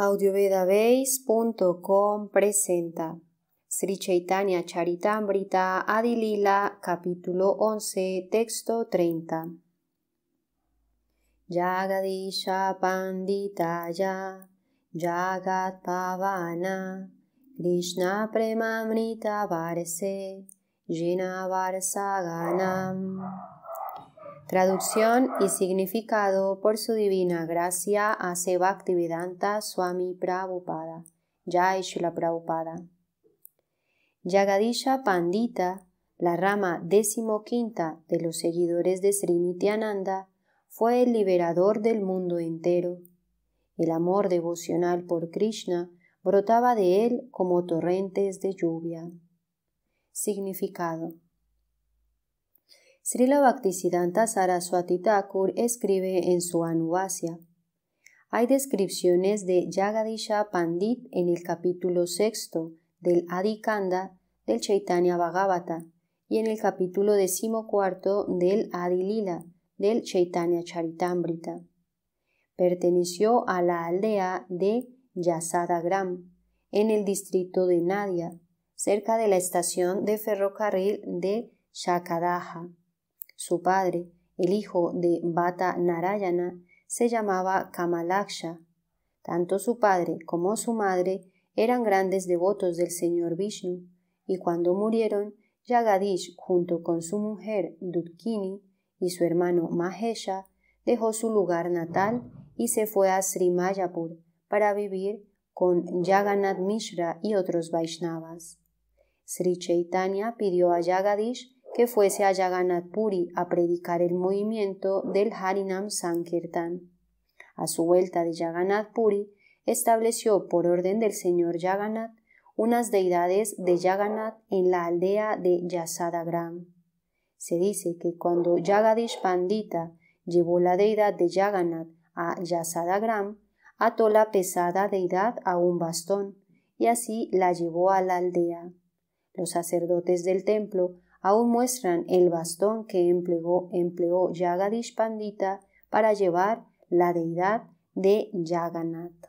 audiovedabase.com presenta Sri Chaitanya Charitamrita Adilila capítulo 11 texto 30 Jagadisha Panditaya Jagat Pavana Krishna Premamrita Varse Jina ganam. Traducción y significado por su divina gracia a Sebaktivedanta Swami Prabhupada, Jai Prabhupada. Yagadisha Pandita, la rama decimoquinta de los seguidores de Srinityananda, fue el liberador del mundo entero. El amor devocional por Krishna brotaba de él como torrentes de lluvia. Significado Srila Bhaktisiddhanta Saraswati Thakur escribe en su Anuvasya. Hay descripciones de Yagadisha Pandit en el capítulo sexto del Adikanda del Chaitanya Bhagavata y en el capítulo decimocuarto del Adilila del Chaitanya Charitamrita. Perteneció a la aldea de Yasadagram, en el distrito de Nadia, cerca de la estación de ferrocarril de Shakadaha. Su padre, el hijo de Bata Narayana, se llamaba Kamalaksha. Tanto su padre como su madre eran grandes devotos del señor Vishnu, y cuando murieron, Jagadish, junto con su mujer Dudkini y su hermano Mahesha, dejó su lugar natal y se fue a Srimayapur para vivir con Jagannath Mishra y otros Vaishnavas. Sri Chaitanya pidió a Jagadish que fuese a Jagannath Puri a predicar el movimiento del Harinam Sankirtan. A su vuelta de Jagannath Puri, estableció por orden del señor Yaganath unas deidades de Yaganath en la aldea de Yasadagram. Se dice que cuando Yagadish Pandita llevó la deidad de Yaganath a Yasadagram, ató la pesada deidad a un bastón y así la llevó a la aldea. Los sacerdotes del templo aún muestran el bastón que empleó, Yagadish Pandita para llevar la deidad de Yaganath.